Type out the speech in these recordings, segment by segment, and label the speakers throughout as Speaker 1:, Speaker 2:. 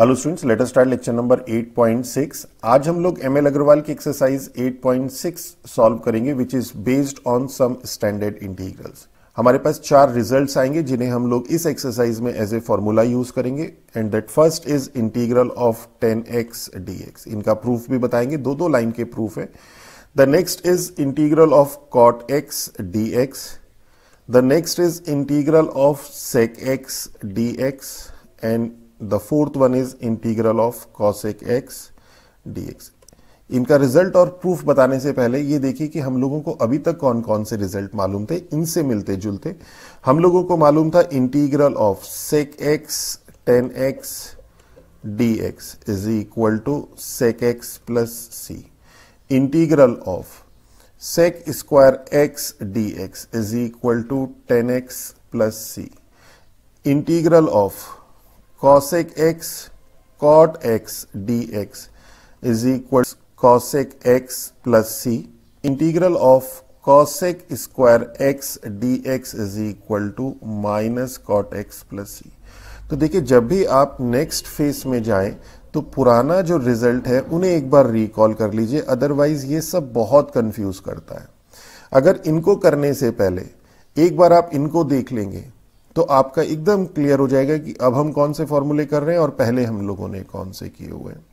Speaker 1: Hello students later start lecture number 8.6 आज हम लोग एम एल अग्रवाल की एक्सरसाइज 8.6 सॉल्व करेंगे which is based on some standard integrals हमारे पास चार रिजल्ट्स आएंगे जिन्हें हम लोग इस एक्सरसाइज में एज ए फॉर्मूला यूज करेंगे and that first is integral of d x इनका प्रूफ भी बताएंगे दो दो लाइन के प्रूफ है the next is integral of cot x d x the next is integral of sec x d x and the fourth one is integral of cosec x dx इनका result और proof बताने से पहले ये देखिए कि हम लोगों को अभी तक कौन कौन से रिजल्ट मालूम थे इनसे मिलते जुलते हम लोगों को मालूम था integral of sec x tan x d is equal to sec x plus c integral of sec square x d x is equal to tan x plus c integral of cosec x cot x dx is equal to cosec x plus c. Integral of cosec square x dx is equal to minus cot x plus c. तो देखिए जब भी आप next face में जाएं तो पुराना जो रिजल्ट है उन्हें एक बार रिकॉल कर लीजिए अदरवाइज ये सब बहुत कंफ्यूज करता है अगर इनको करने से पहले एक बार आप इनको देख लेंगे तो आपका एकदम क्लियर हो जाएगा कि अब हम कौन से फॉर्मूले कर रहे हैं और पहले हम लोगों ने कौन से किए हुए हैं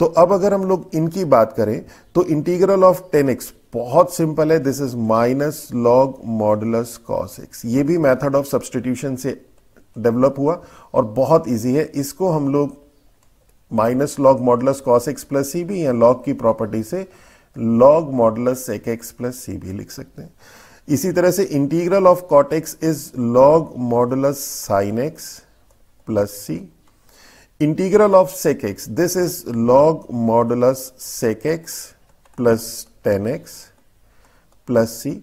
Speaker 1: तो अब अगर हम लोग इनकी बात करें तो इंटीग्रल ऑफ टेन एक्स बहुत सिंपल है this is minus log modulus cos x ये भी मेथड ऑफ सब्सटीट्यूशन से डेवलप हुआ और बहुत इजी है इसको हम लोग minus log modulus cos x plus c भी या लॉग की प्रॉपर्टी से लॉग मॉडुलस एक एक्स प्लस सी भी लिख सकते हैं इसी तरह से integral of cot x is log modulus sine x plus c integral of sec x this is log modulus sec x plus tan x plus c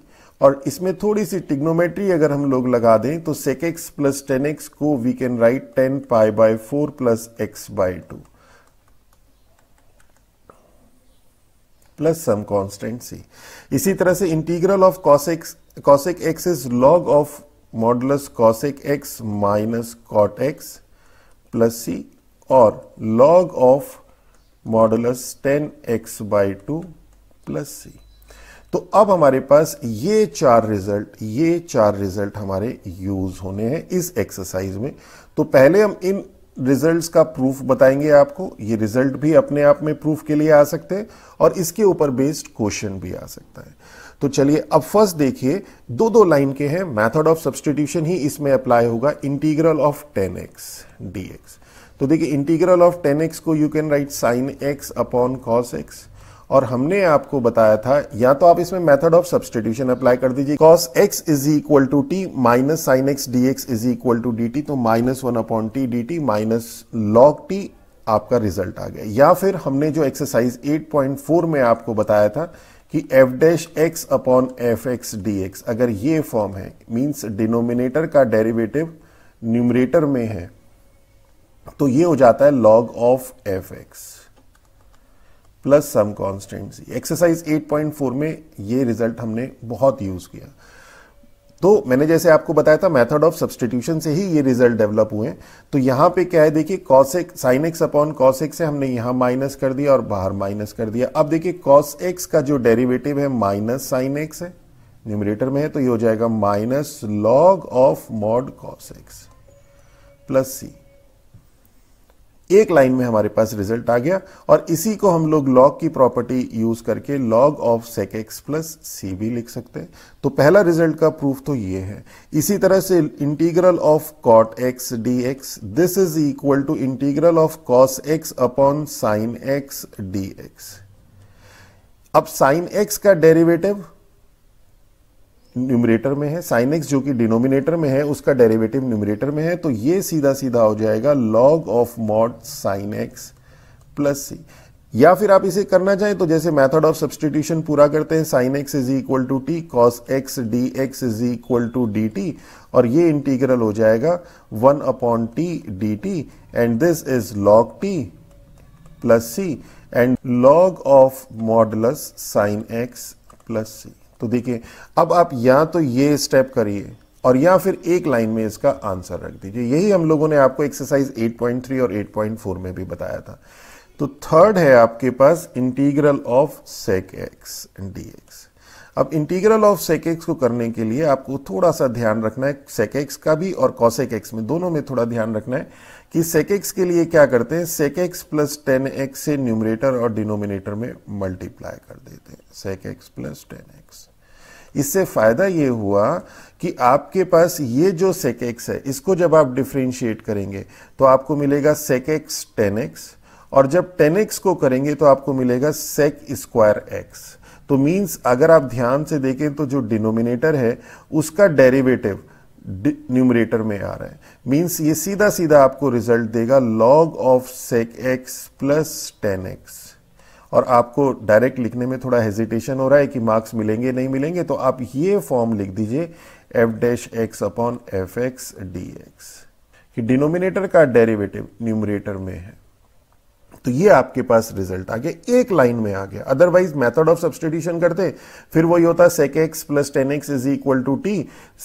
Speaker 1: और इसमें थोड़ी सी टिग्नोमेट्री अगर हम लोग लगा दें तो sec x plus tan x को we can write tan pi by four plus x by two plus some constant c इसी तरह से integral of cosec cosec x is log of modulus cosec x minus cot x plus c और log of modulus tan x by two plus c तो अब हमारे पास ये चार result ये चार रिजल्ट हमारे यूज होने हैं इस एक्सरसाइज में तो पहले हम इन रिजल्ट्स का प्रूफ बताएंगे आपको ये रिजल्ट भी अपने आप में प्रूफ के लिए आ सकते हैं और इसके ऊपर बेस्ड क्वेश्चन भी आ सकता है तो चलिए अब फर्स्ट देखिए दो दो लाइन के हैं मेथड ऑफ सब्सटीट्यूशन ही इसमें अप्लाई होगा integral of tan x d x तो देखिए इंटीग्रल ऑफ टेन एक्स को you can write sine x upon cos x और हमने आपको बताया था या तो आप इसमें मेथड ऑफ सब्सटीट्यूशन अप्लाई कर दीजिए cos x is equal to t minus sine x d x is equal to d t तो minus one upon t d t minus log t आपका रिजल्ट आ गया या फिर हमने जो एक्सरसाइज 8.4 में आपको बताया था कि f dash x upon f x d x अगर ये फॉर्म है मीन्स डिनोमिनेटर का डेरिवेटिव न्यूमरेटर में है तो ये हो जाता है log of f x plus some constant c exercise 8.4 में ये रिजल्ट हमने बहुत यूज किया तो मैंने जैसे आपको बताया था मेथड ऑफ सब्सटीट्यूशन से ही ये रिजल्ट डेवलप हुए तो यहां पे क्या है देखिए cos x sine x upon cos x है हमने यहां माइनस कर दिया और बाहर माइनस कर दिया अब देखिए कॉस एक्स का जो डेरिवेटिव है माइनस साइन एक्स है न्यूमिनेटर में है तो ये हो जाएगा minus log of mod cos x plus c एक लाइन में हमारे पास रिजल्ट आ गया और इसी को हम लोग लॉग की प्रॉपर्टी यूज करके log of sec x plus c भी लिख सकते हैं तो पहला रिजल्ट का प्रूफ तो ये है इसी तरह से integral of cot x d x this is equal to integral of cos x upon sine x d x अब साइन एक्स का डेरिवेटिव न्यूमरेटर में है साइन एक्स जो कि डिनोमिनेटर में है उसका डेरिवेटिव न्यूमरेटर में है तो ये सीधा सीधा हो जाएगा log of mod sine x plus c या फिर आप इसे करना चाहें तो जैसे मेथड ऑफ सब्सटीट्यूशन पूरा करते हैं sine x is equal to t cos x d x is equal to d t और ये इंटीग्रल हो जाएगा one upon t d t and this is log t plus c and log of modulus sine x plus c तो देखिए अब आप या तो ये स्टेप करिए और या फिर एक लाइन में इसका आंसर रख दीजिए यही हम लोगों ने आपको एक्सरसाइज 8.3 और 8.4 में भी बताया था तो थर्ड है आपके पास integral of sec x d x अब इंटीग्रल ऑफ सेक एक्स को करने के लिए आपको थोड़ा सा ध्यान रखना है सेक एक्स का भी और कॉसेक एक्स में दोनों में थोड़ा ध्यान रखना है कि एक्स के लिए क्या करते हैं एक्स प्लस टेन एक्स से न्यूमरेटर और डिनोमिनेटर में मल्टीप्लाई कर देते हैं सेकेक्स प्लस टेन एक्स इससे फायदा ये हुआ कि आपके पास ये जो एक्स है इसको जब आप डिफ्रेंशिएट करेंगे तो आपको मिलेगा एक्स टेन एक्स और जब टेन एक्स को करेंगे तो आपको मिलेगा सेक स्क्वायर एक्स तो मीन्स अगर आप ध्यान से देखें तो जो डिनोमिनेटर है उसका डेरिवेटिव न्यूमरेटर में आ रहा है मींस ये सीधा सीधा आपको रिजल्ट देगा log of sec x plus tan x और आपको डायरेक्ट लिखने में थोड़ा हेजिटेशन हो रहा है कि मार्क्स मिलेंगे नहीं मिलेंगे तो आप ये फॉर्म लिख दीजिए f dash x upon f x d x कि डिनोमिनेटर का डेरिवेटिव न्यूमरेटर में है तो ये आपके पास रिजल्ट आ गया एक लाइन में आ गया अदरवाइज मेथड ऑफ सब्सटीट्यूशन करते फिर वही होता sec x plus tan x is equal to t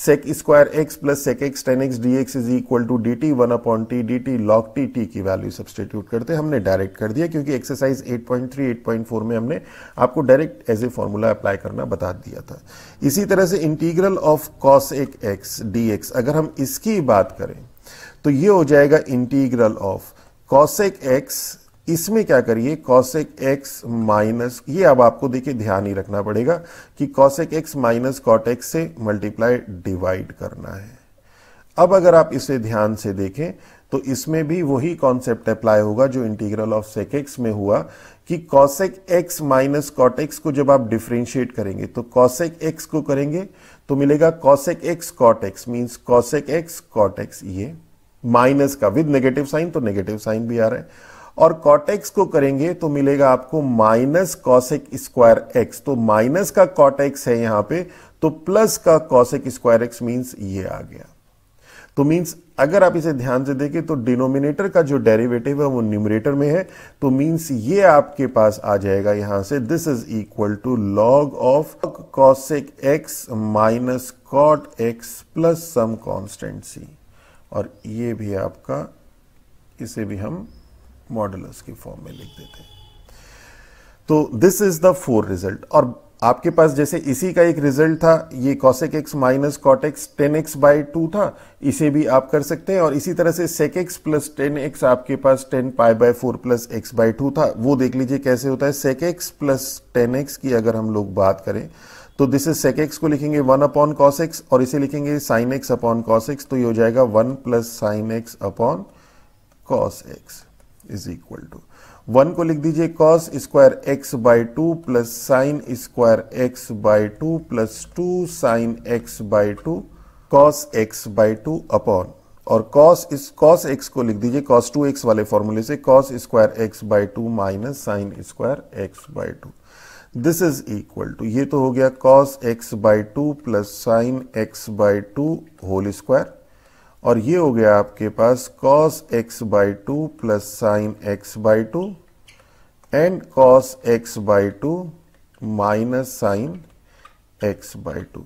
Speaker 1: sec square x plus sec x tan x d x is equal to d t one upon t d t log t t की value substitute करते हमने direct कर दिया क्योंकि exercise 8.3 8.4 में हमने आपको direct as a formula apply करना बता दिया था इसी तरह से integral of cosec x d x अगर हम इसकी बात करें तो ये हो जाएगा इंटीग्रल ऑफ कॉसेक एक्स इसमें क्या करिए कॉसेक एक्स माइनस ये अब आपको देखिए ध्यान ही रखना पड़ेगा कि cosec x minus cot x से मल्टीप्लाई डिवाइड करना है अब अगर आप इसे ध्यान से देखें तो इसमें भी वही कॉन्सेप्ट अप्लाई होगा जो इंटीग्रल ऑफ सेक एक्स में हुआ कि cosec x minus cot x को जब आप डिफ्रेंशिएट करेंगे तो कॉसेक एक्स को करेंगे तो मिलेगा cosec x cot x means cosec x cot x ये माइनस का विद नेगेटिव साइन तो नेगेटिव साइन भी आ रहा है और कॉटेक्स को करेंगे तो मिलेगा आपको माइनस कॉसेक स्क्वायर एक्स तो माइनस का कॉटेक्स है यहां पे तो प्लस का कॉसेक स्क्वायर एक्स मीन्स ये आ गया तो मीन्स अगर आप इसे ध्यान से देखें तो डिनोमिनेटर का जो डेरिवेटिव है वो न्यूमिनेटर में है तो मीन्स ये आपके पास आ जाएगा यहां से this is equal to log of cosec x minus cot x plus some constant c और ये भी आपका इसे भी हम मॉडुलस की फॉर्म में लिख देते हैं तो this is the four result और आपके पास जैसे इसी का एक रिजल्ट था ये cosec x minus cot x tan x by two था इसे भी आप कर सकते हैं और इसी तरह से sec x plus tan x आपके पास tan pi by four plus x by two था वो देख लीजिए कैसे होता है sec x plus tan x की अगर हम लोग बात करें तो दिस इज सेक एक्स को लिखेंगे वन अपॉन कॉस एक्स और इसे लिखेंगे sine x upon cos x तो ये हो जाएगा one plus sine x upon cos x is equal to one को लिख दीजिए cos square x by two plus sine square x by two plus two sine x by two cos x by two upon और cos इस cos x को लिख दीजिए cos two x वाले फॉर्मूले से cos square x by two minus sine square x by two this is equal to ये तो हो गया cos x by two plus sine x by two whole square और ये हो गया आपके पास cos x by two plus sine x by two and cos x by two minus sine x by two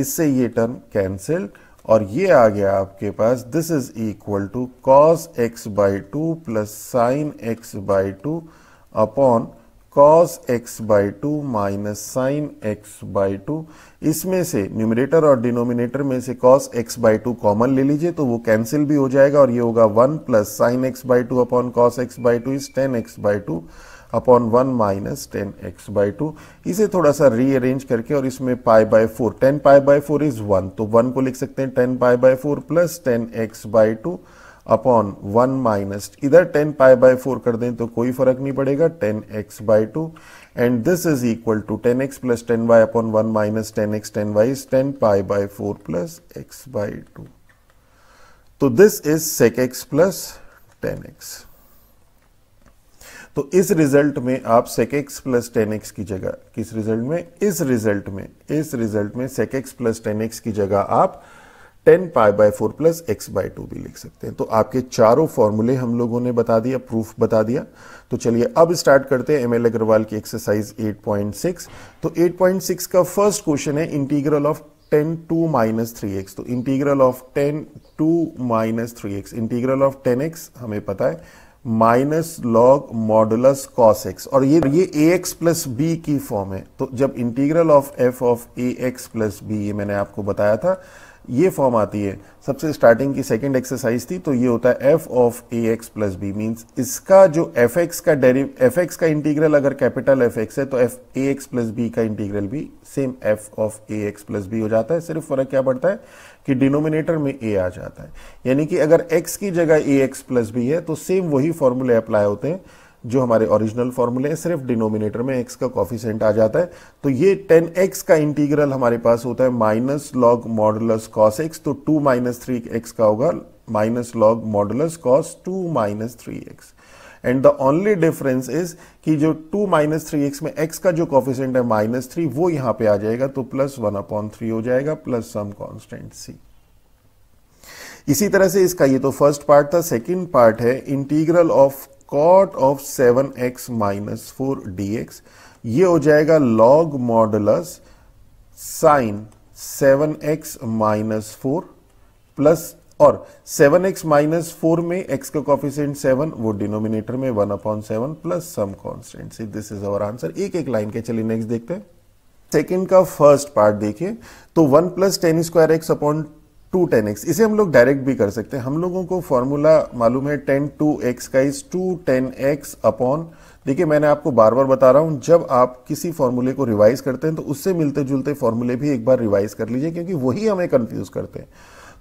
Speaker 1: इससे ये टर्म कैंसिल और ये आ गया आपके पास this is equal to cos x by two plus sine x by to upon cos x by two minus sine x by two इसमें से न्यूमिनेटर और डिनोमिनेटर में से cos x by two common ले लीजिए तो वो कैंसिल भी हो जाएगा और ये होगा one plus sine x by two upon cos x by two is tan x by two upon one minus tan x by two इसे थोड़ा सा रीअरेंज करके और इसमें pi by four tan pi by four is one तो one को लिख सकते हैं tan pi by four plus tan x by two upon one minus इधर टेन पाई बाय फोर कर दें तो कोई फर्क नहीं पड़ेगा tan x by two and this is equal to tan x plus tan y upon one minus tan x tan y is tan pi by four plus x by two तो this is sec x plus tan x तो इस result में आप sec x plus tan x की जगह किस result में इस रिजल्ट में इस रिजल्ट में sec x plus tan x की जगह आप tan pi by four plus x by two भी लिख सकते हैं तो आपके चारों फॉर्मूले हम लोगों ने बता दिया प्रूफ बता दिया तो चलिए अब स्टार्ट करते हैं एमएल अग्रवाल की एक्सरसाइज 8.6 तो 8.6 का फर्स्ट क्वेश्चन है integral of tan two minus three x तो integral of tan two minus three x integral of tan x हमें पता है minus log modulus cos x और ये ये ए एक्स प्लस बी की फॉर्म है तो जब integral of f of a x plus b ये मैंने आपको बताया था ये फॉर्म आती है सबसे स्टार्टिंग की सेकेंड एक्सरसाइज थी तो ये होता है f of a x plus b means इसका जो एफ एक्स का डेरिव एफ एक्स का इंटीग्रल अगर कैपिटल एफ एक्स है तो f a x plus b का इंटीग्रल भी same f of a x plus b हो जाता है सिर्फ फर्क क्या पड़ता है कि डिनोमिनेटर में ए आ जाता है यानी कि अगर एक्स की जगह ए एक्स प्लस बी है तो सेम वही फॉर्मूले अप्लाई होते हैं जो हमारे ओरिजिनल फॉर्मूले हैं सिर्फ डिनोमिनेटर में एक्स का कॉफिशेंट आ जाता है तो ये टेन एक्स का इंटीग्रल हमारे पास होता है minus log modulus cos x तो टू माइनस थ्री एक्स का होगा minus log modulus cos two minus three x and the only difference is कि जो टू माइनस थ्री एक्स में एक्स का जो कॉफिशेंट है माइनस थ्री वो यहां पे आ जाएगा तो प्लस वन अपॉन थ्री हो जाएगा प्लस सम कॉन्स्टेंट सी इसी तरह से इसका ये तो फर्स्ट पार्ट था सेकंड पार्ट है integral of cot of seven x minus four d x ये हो जाएगा log modulus sine seven x minus four plus और एक्स माइनस फोर में x का कॉफिशेंट सेवन वो डिनोमिनेटर में one upon seven plus some constant c this is our answer एक एक लाइन के चलिए नेक्स्ट देखते हैं सेकेंड का फर्स्ट पार्ट देखिए तो one plus tan square x upon two tan x इसे हम लोग डायरेक्ट भी कर सकते हैं हम लोगों को फॉर्मूला मालूम है टेन टू एक्स का is two tan x upon देखिए मैंने आपको बार बार बता रहा हूं जब आप किसी फॉर्मूले को रिवाइज करते हैं तो उससे मिलते जुलते फॉर्मूले भी एक बार रिवाइज कर लीजिए क्योंकि वही हमें कंफ्यूज करते हैं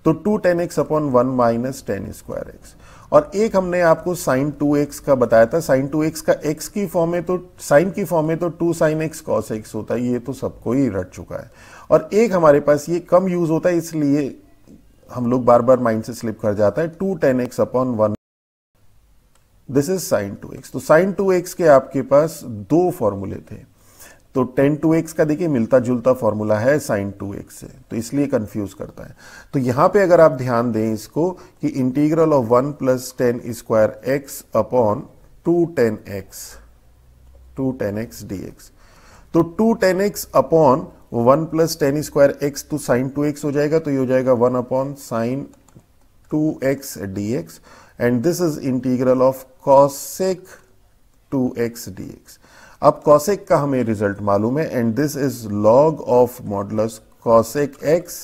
Speaker 1: तो two tan x upon one minus tan square x और एक हमने आपको साइन टू एक्स का बताया था साइन टू एक्स का एक्स की फॉर्म में तो साइन की फॉर्म में तो two sine x cos x होता है ये तो सबको ही रट चुका है और एक हमारे पास ये कम यूज होता है इसलिए हम लोग बार बार माइंड से स्लिप कर जाता है two tan x upon one this is sine two x तो साइन टू एक्स के आपके पास दो फॉर्मूले थे तो टेन टू एक्स का देखिए मिलता जुलता फॉर्मूला है साइन टू एक्स से तो इसलिए कंफ्यूज करता है तो यहां पे अगर आप ध्यान दें इसको कि integral of one plus tan square x upon two tan x two tan x d x तो two tan x upon one plus tan square x two तो साइन टू एक्स हो जाएगा तो ये हो जाएगा one upon sine two x d x and this is integral of cosec two x d x अब cosec का हमें रिजल्ट मालूम है and this is log of modulus cosec x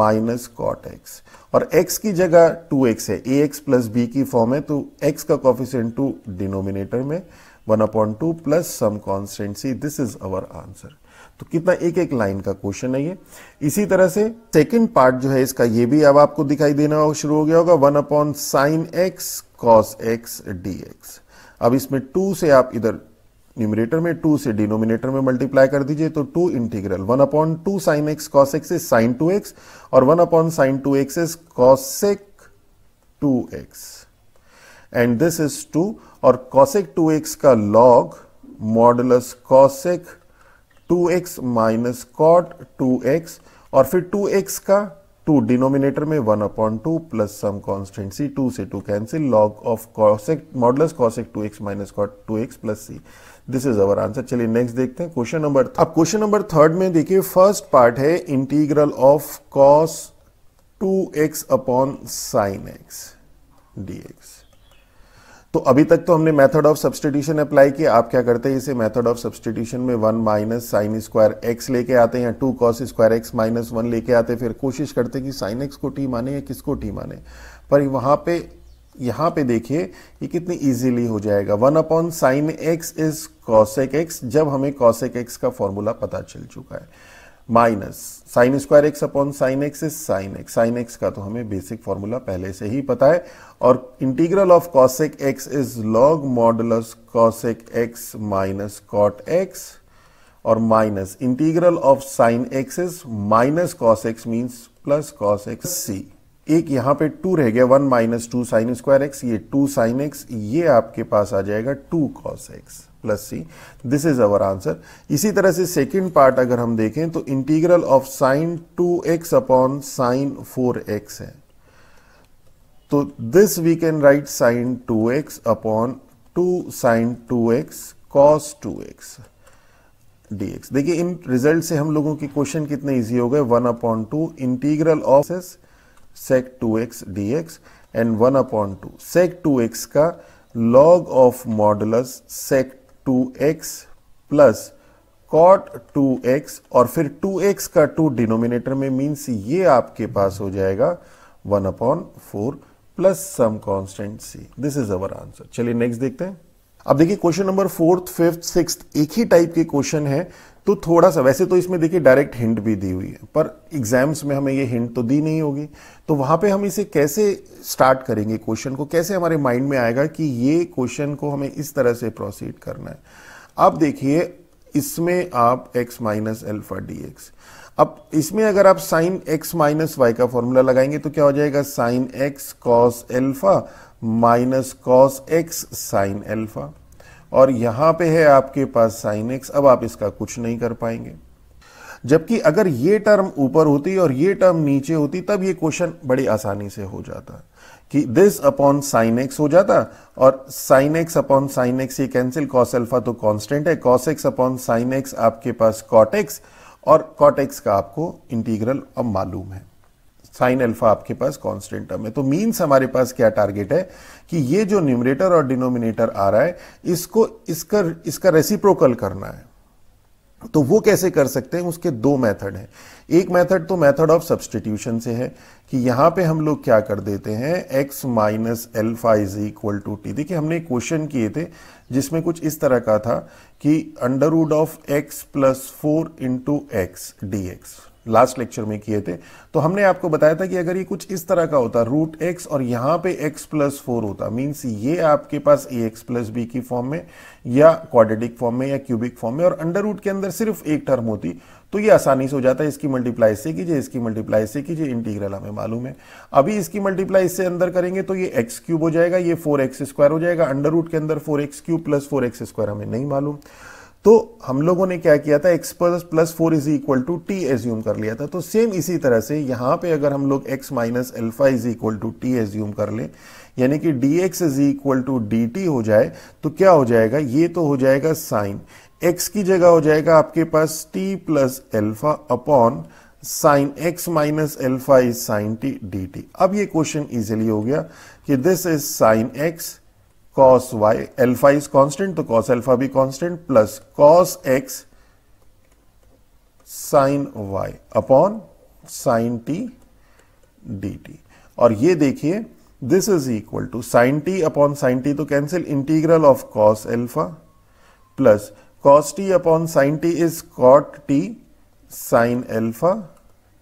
Speaker 1: minus cot x और x की जगह 2x है a x plus b की फॉर्म है तो x का कॉफिशेंट टू डिनोमिनेटर में one upon two plus some constant c this is our answer तो कितना एक एक लाइन का क्वेश्चन है ये इसी तरह से सेकेंड पार्ट जो है इसका ये भी अब आपको दिखाई देना हो, शुरू हो गया होगा one upon sine x cos x d x अब इसमें टू से आप इधर न्यूमिनेटर में टू से डिनोमिनेटर में मल्टीप्लाई कर दीजिए तो two integral one upon two sine x cos x is sine two x और one upon sine two x is cosec two x and this is two और कॉसेक टू एक्स का log mod cosec two x minus cot two x और फिर two x का two denominator में one upon two plus some constant c two से two cancel log of cosec mod cosec two x minus cot two x plus c this is our answer चलिए next देखते हैं question number अब question number third में देखिए first part है integral of cos two x upon sine x d x तो अभी तक तो हमने मेथड ऑफ सब्सटीट्यूशन अप्लाई किया आप क्या करते हैं इसे मेथड ऑफ सब्सटीट्यूशन में one minus sine square x लेके आते हैं या two cos square x minus one लेके आते हैं फिर कोशिश करते हैं कि साइन एक्स को टी माने या किसको टी माने पर वहां पे यहां पे देखिए ये कितनी इजीली हो जाएगा one upon sine x is cosec x जब हमें कॉसेक एक्स का फॉर्मूला पता चल चुका है minus sine square x upon sine x is sine x sine x का तो हमें बेसिक फॉर्मूला पहले से ही पता है और integral of cosec x is log modulus cosec x minus cot x और minus integral of sine x is minus cos x means plus cos x c एक यहां पे टू रह गया one minus two sine square x ये two sine x ये आपके पास आ जाएगा two cos x plus c this is our answer इसी तरह से सेकेंड पार्ट अगर हम देखें तो integral of sine two x upon sine four x है तो this we can write sine two x upon two sine two x cos two x d x देखिए इन रिजल्ट से हम लोगों के क्वेश्चन कितने इजी हो गए one upon two integral of s sec two x d x and one upon two sec two x का log of mod sec two x plus cot two x और फिर टू एक्स का two denominator में means ये आपके पास हो जाएगा one upon four plus some constant c this is our answer चलिए नेक्स्ट देखते हैं अब देखिए question number fourth fifth six एक ही टाइप के क्वेश्चन है तो थोड़ा सा वैसे तो इसमें देखिए डायरेक्ट हिंट भी दी हुई है पर एग्जाम्स में हमें ये हिंट तो दी नहीं होगी तो वहां पे हम इसे कैसे स्टार्ट करेंगे क्वेश्चन को कैसे हमारे माइंड में आएगा कि ये क्वेश्चन को हमें इस तरह से प्रोसीड करना है अब देखिए इसमें आप x minus alpha d x अब इसमें अगर आप साइन x माइनस वाई का फॉर्मूला लगाएंगे तो क्या हो जाएगा sine x cos alpha minus cos x sine alpha और यहां पे है आपके पास साइन एक्स अब आप इसका कुछ नहीं कर पाएंगे जबकि अगर ये टर्म ऊपर होती और ये टर्म नीचे होती तब ये क्वेश्चन बड़ी आसानी से हो जाता कि दिस अपॉन साइन एक्स हो जाता और sine x upon sine x ये कैंसिल कॉस अल्फा तो कांस्टेंट है cos x upon sine x आपके पास कॉट एक्स और कॉट एक्स का आपको इंटीग्रल अब मालूम है साइन अल्फा आपके पास कांस्टेंट टर्म है तो मीन्स हमारे पास क्या टारगेट है कि ये जो न्यूमरेटर और डिनोमिनेटर आ रहा है इसको इसका इसका रेसिप्रोकल करना है तो वो कैसे कर सकते हैं उसके दो मेथड हैं एक मेथड तो मेथड ऑफ सब्सटीट्यूशन से है कि यहां पे हम लोग क्या कर देते हैं x minus alpha is equal to t देखिए हमने क्वेश्चन किए थे जिसमें कुछ इस तरह का था कि under root of x plus four into x d x last lecture में किए थे तो हमने आपको बताया था कि अगर ये कुछ इस तरह का होता रूट एक्स और यहां पे एक्स प्लस फोर होता मीन्स ये आपके पास ए एक्स प्लस बी की फॉर्म में या क्वाड्रेटिक फॉर्म में या क्यूबिक फॉर्म में और अंडर रूट के अंदर सिर्फ एक टर्म होती तो ये आसानी से हो जाता है इसकी मल्टीप्लाई से कीजिए इसकी मल्टीप्लाई से कीजिए इंटीग्रल हमें मालूम है अभी इसकी मल्टीप्लाई इससे अंदर करेंगे तो ये एक्स क्यूब हो जाएगा ये फोर एक्स स्क्वायर हो जाएगा अंडर रूट के अंदर four x cube plus four x square हमें नहीं मालूम तो हम लोगों ने क्या किया था x plus plus four is equal to t assume कर लिया था तो सेम इसी तरह से यहां पे अगर हम लोग x minus alpha is equal to t assume कर ले यानी कि d x is equal to d t हो जाए तो क्या हो जाएगा ये तो हो जाएगा साइन एक्स की जगह हो जाएगा आपके पास t plus alpha upon sine x minus alpha is sine t d t अब ये क्वेश्चन इजिली हो गया कि this is sine x cos y alpha is constant तो cos alpha be constant plus cos x sin y upon sin t dt और ये देखिए this is equal to sine t upon sine t तो cancel integral of cos alpha plus cos t upon sine t is cot t sine alpha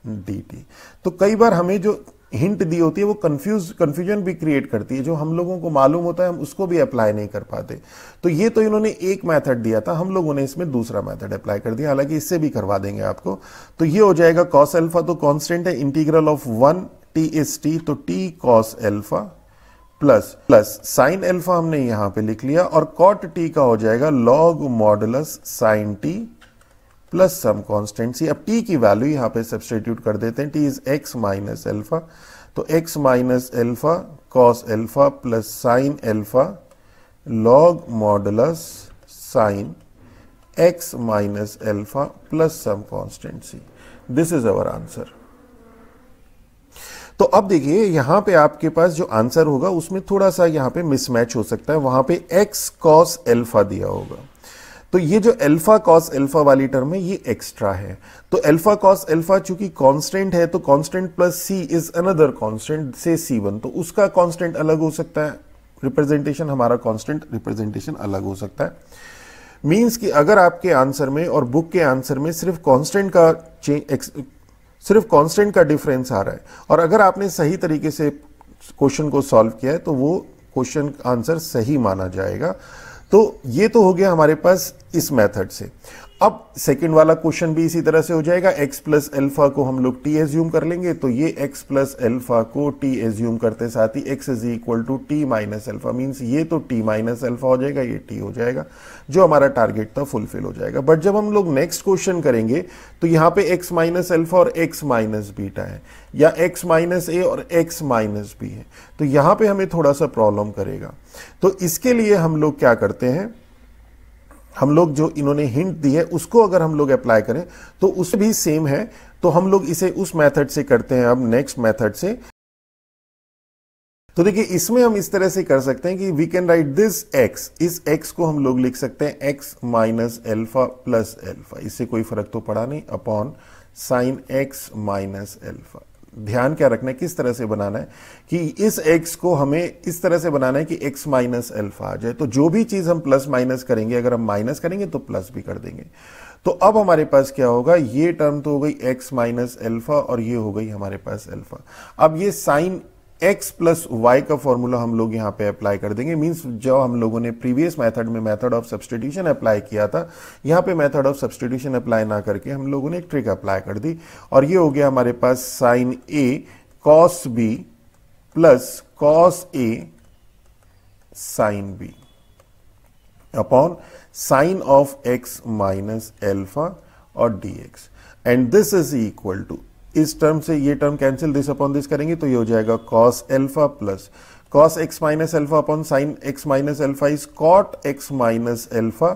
Speaker 1: d t तो कई बार हमें जो hint दी होती है वो कंफ्यूज कंफ्यूजन भी क्रिएट करती है जो हम लोगों को मालूम होता है हम उसको भी अप्लाई नहीं कर पाते तो ये तो इन्होंने एक मेथड दिया था हम लोगों ने इसमें दूसरा मेथड अप्लाई कर दिया हालांकि इससे भी करवा देंगे आपको तो ये हो जाएगा कॉस एल्फा तो कॉन्स्टेंट है integral of one t is t तो t cos alpha plus plus sine alpha हमने यहां पे लिख लिया और कॉट टी का हो जाएगा log modulus sine t plus some constant अब टी की वैल्यू यहां पे सब्सटीट्यूट कर देते हैं t is x minus alpha तो x minus alpha cos alpha plus sine alpha log modulus sine x minus alpha plus some constant this is our answer तो अब देखिए यहां पे आपके पास जो आंसर होगा उसमें थोड़ा सा यहां पे मिसमैच हो सकता है वहां पे एक्स कॉस एल्फा दिया होगा तो ये जो अल्फा कॉस अल्फा वाली टर्म है ये एक्स्ट्रा है तो अल्फा कॉस अल्फा चूंकि कांस्टेंट है तो constant plus c is another constant से सी वन तो उसका कांस्टेंट अलग हो सकता है रिप्रेजेंटेशन हमारा कांस्टेंट रिप्रेजेंटेशन अलग हो सकता है मींस कि अगर आपके आंसर में और बुक के आंसर में सिर्फ कांस्टेंट का चेंज सिर्फ कांस्टेंट का डिफरेंस आ रहा है और अगर आपने सही तरीके से क्वेश्चन को सॉल्व किया है तो वो क्वेश्चन आंसर सही माना जाएगा तो ये तो हो गया हमारे पास इस मेथड से अब सेकेंड वाला क्वेश्चन भी इसी तरह से हो जाएगा एक्स प्लस एल्फा को हम लोग टी एज्यूम कर लेंगे तो ये एक्स प्लस एल्फा को टी एज्यूम करते साथ ही x is equal to t minus alpha means ये तो टी माइनस एल्फा हो जाएगा ये टी हो जाएगा जो हमारा टारगेट था फुलफिल हो जाएगा बट जब हम लोग नेक्स्ट क्वेश्चन करेंगे तो यहाँ पे एक्स माइनस एल्फा और एक्स माइनस बीटा है या एक्स माइनस ए और एक्स माइनस बी है तो यहाँ पे हमें थोड़ा सा प्रॉब्लम करेगा तो इसके लिए हम लोग क्या करते हैं हम लोग जो इन्होंने हिंट दी है उसको अगर हम लोग अप्लाई करें तो उस भी सेम है तो हम लोग इसे उस मेथड से करते हैं अब नेक्स्ट मेथड से तो देखिए इसमें हम इस तरह से कर सकते हैं कि we can write this x इस एक्स को हम लोग लिख सकते हैं x minus alpha plus alpha इससे कोई फर्क तो पड़ा नहीं upon sine x minus alpha ध्यान क्या रखना है किस तरह से बनाना है कि इस x को हमें इस तरह से बनाना है कि x माइनस एल्फा आ जाए तो जो भी चीज हम प्लस माइनस करेंगे अगर हम माइनस करेंगे तो प्लस भी कर देंगे तो अब हमारे पास क्या होगा ये टर्म तो हो गई x माइनस एल्फा और ये हो गई हमारे पास एल्फा अब ये साइन एक्स प्लस वाई का फॉर्मूला हम लोग यहां पे अप्लाई कर देंगे मींस जो हम लोगों ने प्रीवियस मेथड में मेथड ऑफ सब्सटीट्यूशन अप्लाई किया था यहां पे मेथड ऑफ सब्सटीट्यूशन अप्लाई ना करके हम लोगों ने एक ट्रिक अप्लाई कर दी और ये हो गया हमारे पास sine A cos B plus cos A sine B upon sine of x minus alpha और d x and this is equal to इस टर्म से ये term cancel this upon this करेंगे तो ये हो जाएगा cos alpha plus cos x minus alpha upon sine x minus alpha is cot x minus alpha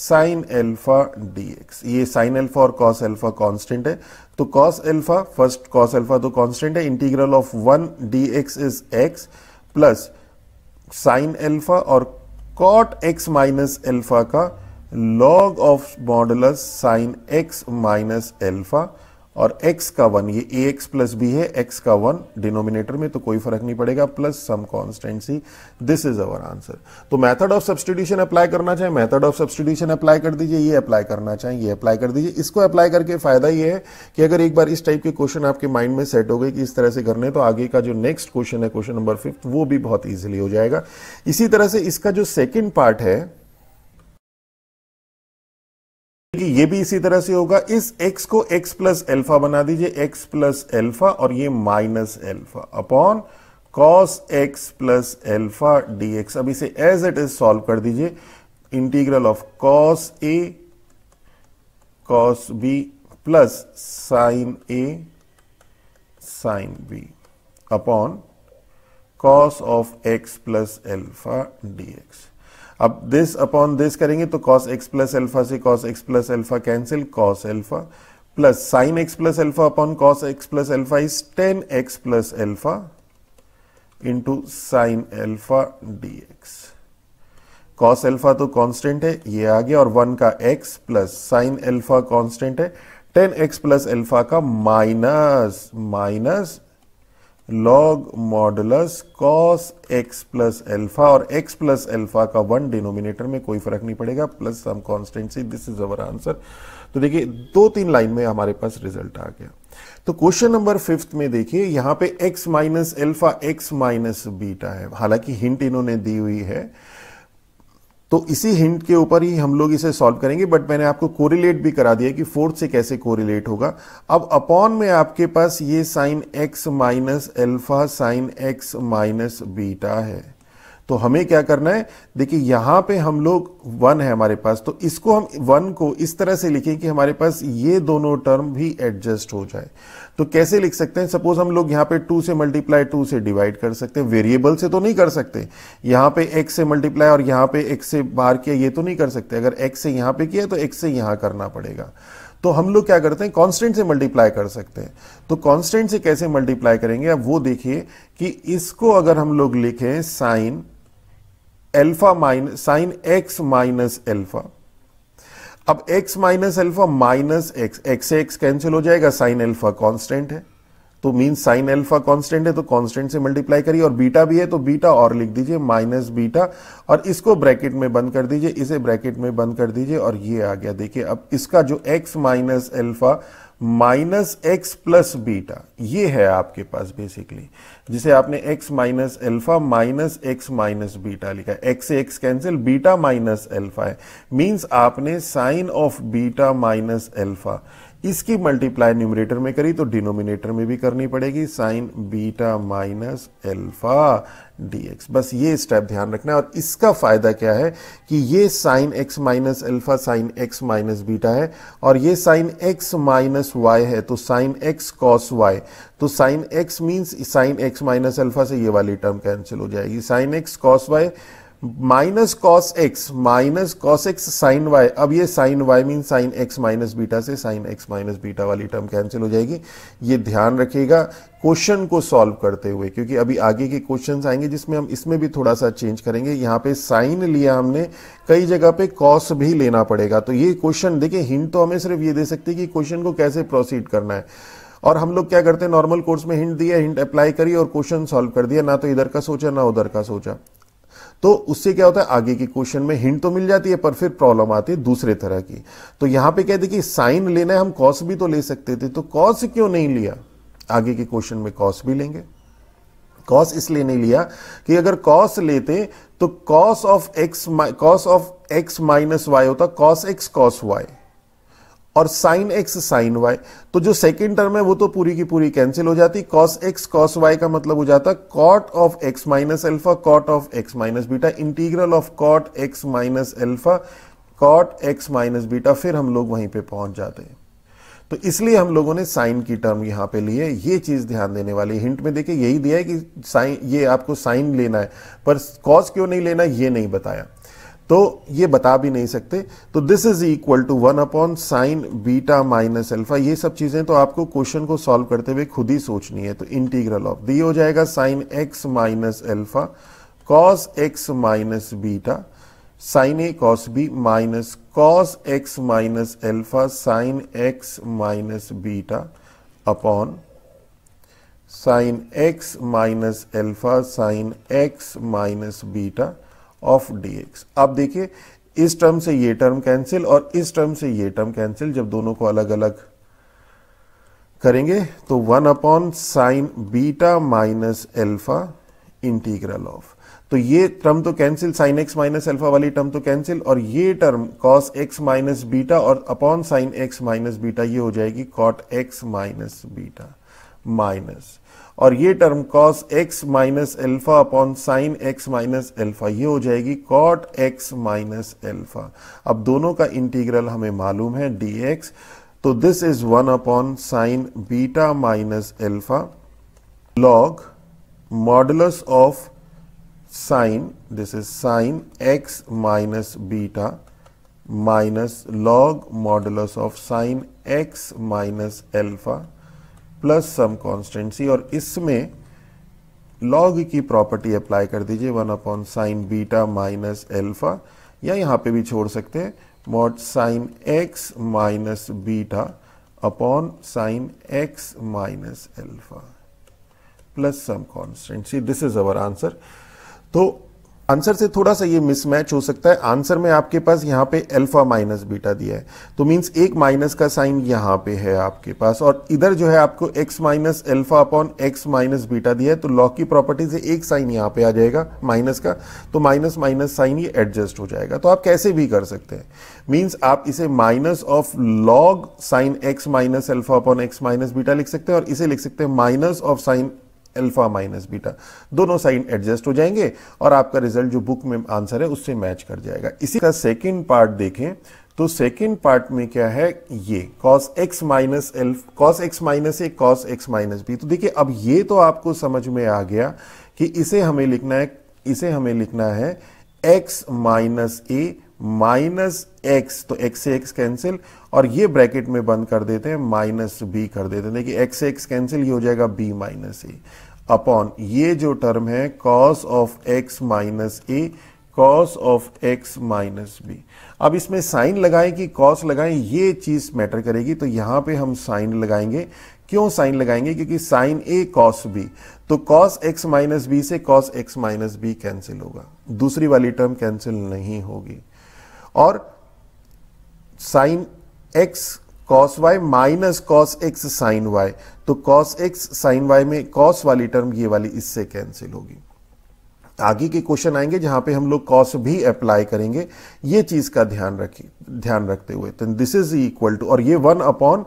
Speaker 1: sine alpha dx ये sine alpha और कॉस एल्फा कांस्टेंट है तो cos alpha first cos alpha तो कांस्टेंट है integral of one dx is x plus sine alpha और cot x minus alpha का log of modulus sine x minus alpha और x का one ये a x plus b है x का one denominator में तो कोई फर्क नहीं पड़ेगा plus some constant c this is our answer तो मेथड ऑफ सब्सटीट्यूशन अप्लाई करना चाहे मेथड ऑफ सब्सटीट्यूशन अप्लाई कर दीजिए ये अप्लाई करना चाहे ये अप्लाई कर दीजिए इसको अप्लाई करके फायदा ये है कि अगर एक बार इस टाइप के क्वेश्चन आपके माइंड में सेट हो गए कि इस तरह से करने तो आगे का जो नेक्स्ट क्वेश्चन है क्वेश्चन नंबर फिफ्थ वो भी बहुत ईजिली हो जाएगा इसी तरह से इसका जो सेकेंड पार्ट है कि ये भी इसी तरह से होगा इस x को x प्लस एल्फा बना दीजिए x प्लस एल्फा और ये minus alpha upon cos x plus alpha d अब इसे एज इट इज सॉल्व कर दीजिए integral of cos A cos B plus sine A sine B upon cos of x plus alpha d x अब this upon this करेंगे तो cos x plus alpha से cos x plus alpha cancel cos alpha plus sine x plus alpha upon cos x plus alpha is tan x plus alpha into sine alpha d x cos alpha तो constant है ये आ गया और one का x plus sine alpha constant है tan x plus alpha का minus minus log modulus cos x plus alpha और एक्स प्लस एल्फा का वन डिनोमिनेटर में कोई फर्क नहीं पड़ेगा plus some constant c this is our answer तो देखिए दो तीन लाइन में हमारे पास रिजल्ट आ गया तो क्वेश्चन नंबर फिफ्थ में देखिए यहां पे x minus alpha x minus beta है हालांकि हिंट इन्होंने दी हुई है तो इसी हिंट के ऊपर ही हम लोग इसे सॉल्व करेंगे बट मैंने आपको कोरिलेट भी करा दिया कि फोर्थ से कैसे कोरिलेट होगा अब अपॉन में आपके पास ये sine x minus alpha sine x minus beta है तो हमें क्या करना है देखिए यहां पे हम लोग वन है हमारे पास तो इसको हम वन को इस तरह से लिखें कि हमारे पास ये दोनों टर्म भी एडजस्ट हो जाए तो कैसे लिख सकते हैं सपोज हम लोग यहां पे टू से मल्टीप्लाई टू से डिवाइड कर सकते हैं वेरिएबल से तो नहीं कर सकते यहां पे एक्स से मल्टीप्लाई और यहां पे एक्स से बाहर किया ये तो नहीं कर सकते अगर एक्स से यहां पे किया तो एक्स से यहां करना पड़ेगा तो हम लोग क्या करते हैं कांस्टेंट से मल्टीप्लाई कर सकते हैं तो कांस्टेंट से कैसे मल्टीप्लाई करेंगे अब वो देखिए कि इसको अगर हम लोग लिखें sine alpha minus sine x minus alpha अब x minus alpha minus x x x cancel हो जाएगा साइन एल्फा कांस्टेंट है तो मीन साइन एल्फा कांस्टेंट है तो कांस्टेंट से मल्टीप्लाई करिए और बीटा भी है तो बीटा और लिख दीजिए माइनस बीटा और इसको ब्रैकेट में बंद कर दीजिए इसे ब्रैकेट में बंद कर दीजिए और ये आ गया देखिए अब इसका जो x minus alpha minus x plus beta ये है आपके पास बेसिकली जिसे आपने x minus alpha minus x minus beta लिखा है x x cancel beta minus alpha है मींस आपने sine of beta minus alpha इसकी मल्टीप्लाई न्यूमरेटर में करी तो डिनोमिनेटर में भी करनी पड़ेगी sine beta minus alpha dx बस ये स्टेप ध्यान रखना है और इसका फायदा क्या है कि ये sine x minus alpha sine x minus beta है और ये साइन एक्स माइनस वाई है तो साइन एक्स कॉस वाई तो sine x means sine x minus alpha से ये वाली टर्म कैंसिल हो जाएगी sine x cos y minus cos x minus cos x sine y अब ये sine y mean sine x minus beta से sine x minus beta वाली term cancel हो जाएगी ये ध्यान रखिएगा क्वेश्चन को सॉल्व करते हुए क्योंकि अभी आगे के क्वेश्चंस आएंगे जिसमें हम इसमें भी थोड़ा सा चेंज करेंगे यहाँ पे साइन लिया हमने कई जगह पे कॉस भी लेना पड़ेगा तो ये क्वेश्चन देखिए हिंट तो हमें सिर्फ ये दे सकती है कि क्वेश्चन को कैसे प्रोसीड करना है और हम लोग क्या करते हैं नॉर्मल कोर्स में हिंट दिया हिंट अप्लाई करी और क्वेश्चन सॉल्व कर दिया ना तो इधर का सोचा ना उधर का सोचा तो उससे क्या होता है आगे के क्वेश्चन में हिंट तो मिल जाती है पर फिर प्रॉब्लम आती है दूसरे तरह की तो यहां पे कहते कि साइन लेना है हम कॉस भी तो ले सकते थे तो कॉस क्यों नहीं लिया आगे के क्वेश्चन में कॉस भी लेंगे कॉस इसलिए नहीं लिया कि अगर कॉस लेते तो cos of x cos of x minus y होता कॉस एक्स कॉस वाई और साइन एक्स साइन वाई तो जो सेकेंड टर्म है वो तो पूरी की पूरी कैंसिल हो जाती कॉस एक्स कॉस वाई का मतलब हो जाता cot of x minus alpha cot of x minus beta integral of cot x minus alpha cot x minus beta फिर हम लोग वहीं पे पहुंच जाते हैं तो इसलिए हम लोगों ने साइन की टर्म यहां पे ली है ये चीज ध्यान देने वाली हिंट में देखिए यही दिया है कि साइन ये आपको साइन लेना है पर कॉस क्यों नहीं लेना ये नहीं बताया तो ये बता भी नहीं सकते तो this is equal to one upon sine beta minus alpha ये सब चीजें तो आपको क्वेश्चन को सॉल्व करते हुए खुद ही सोचनी है तो इंटीग्रल ऑफ दी हो जाएगा sine x minus alpha cos x minus beta sine A cos B minus cos x minus alpha sine x minus beta upon sine x minus alpha sine x minus beta of dx आप देखिए इस term से ये term cancel और इस term से ये term cancel जब दोनों को अलग अलग करेंगे तो one upon sine beta minus alpha integral of तो ये टर्म तो cancel sine x minus alpha वाली टर्म तो कैंसिल और ये term cos x minus beta और upon sine x minus beta ये हो जाएगी cot x minus beta minus और ये term cos x minus alpha upon sine x minus alpha ये हो जाएगी कॉट एक्स माइनस एल्फा अब दोनों का इंटीग्रल हमें मालूम है डी एक्स तो this is one upon sine beta minus alpha log modulus of sine this is sine x minus beta minus log modulus of sine x minus alpha plus some c और इसमें log की property apply कर दीजिए one upon sine beta minus alpha या यहाँ पे भी छोड़ सकते हैं mod sine x minus beta upon sine x minus alpha plus some C this is our answer तो आंसर से थोड़ा सा ये मिसमैच हो सकता है आंसर में आपके पास यहाँ पे अल्फा माइनस बीटा दिया है तो मींस एक माइनस का साइन यहाँ पे है आपके पास और इधर जो है आपको x minus alpha upon x minus beta दिया है तो लॉ की प्रॉपर्टी से एक साइन यहाँ पे आ जाएगा माइनस का तो माइनस माइनस साइन ये एडजस्ट हो जाएगा तो आप कैसे भी कर सकते हैं मीन्स आप इसे minus of log sine x minus alpha upon x minus beta लिख सकते हैं और इसे लिख सकते हैं minus of sine alpha minus beta दोनों साइन एडजस्ट हो जाएंगे और आपका रिजल्ट जो बुक में आंसर है उससे मैच कर जाएगा इसी का सेकेंड पार्ट देखें तो सेकेंड पार्ट में क्या है ये cos x minus alpha cos x minus a cos x minus b तो देखिए अब ये तो आपको समझ में आ गया कि इसे हमें लिखना है इसे हमें लिखना है x minus a minus x तो एक्स से एक्स कैंसिल और ये ब्रैकेट में बंद कर देते हैं माइनस बी कर देते हैं देखिए एक्स से एक्स कैंसिल ये हो जाएगा बी माइनस ए अपॉन ये जो टर्म है cos of x minus a cos of x minus b अब इसमें साइन लगाएं कि कॉस लगाएं ये चीज मैटर करेगी तो यहां पे हम साइन लगाएंगे क्यों साइन लगाएंगे क्योंकि साइन ए कॉस बी तो कॉस एक्स माइनस बी से cos x minus b cancel होगा दूसरी वाली टर्म कैंसिल नहीं होगी और sine x cos y minus cos x sine y तो कॉस एक्स साइन वाई में कॉस वाली टर्म ये वाली इससे कैंसिल होगी आगे के क्वेश्चन आएंगे जहां पे हम लोग कॉस भी अप्लाई करेंगे ये चीज का ध्यान रखिए ध्यान रखते हुए तो दिस इज इक्वल टू और ये one upon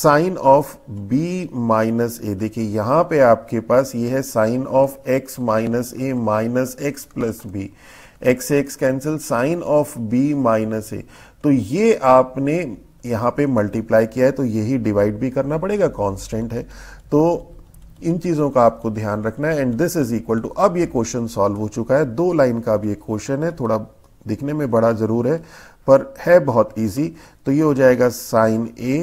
Speaker 1: sine of b minus a देखिए यहां पे आपके पास ये है sine of x minus a minus x plus b x x cancel sine of b minus a तो ये आपने यहाँ पे मल्टीप्लाई किया है तो यही डिवाइड भी करना पड़ेगा कांस्टेंट है तो इन चीज़ों का आपको ध्यान रखना है and this is equal to अब ये क्वेश्चन सॉल्व हो चुका है दो लाइन का अब ये क्वेश्चन है थोड़ा दिखने में बड़ा ज़रूर है पर है बहुत इजी तो ये हो जाएगा साइन ए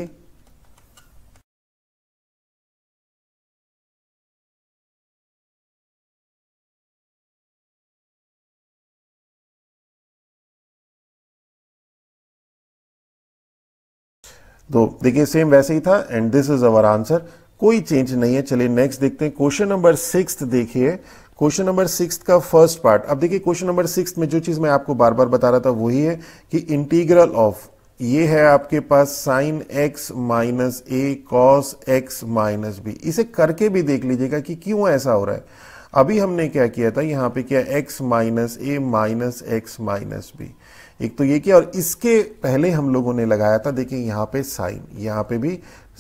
Speaker 1: तो देखिए सेम वैसे ही था and this is our answer कोई चेंज नहीं है चलिए नेक्स्ट देखते हैं क्वेश्चन नंबर सिक्स देखिए क्वेश्चन नंबर सिक्स का फर्स्ट पार्ट अब देखिए क्वेश्चन नंबर सिक्स में जो चीज मैं आपको बार बार बता रहा था वही है कि इंटीग्रल ऑफ ये है आपके पास sine x minus a cos x minus b इसे करके भी देख लीजिएगा कि क्यों ऐसा हो रहा है अभी हमने क्या किया था यहां पे क्या x minus a minus x minus b एक तो ये किया और इसके पहले हम लोगों ने लगाया था देखिए यहाँ पे साइन यहाँ पे भी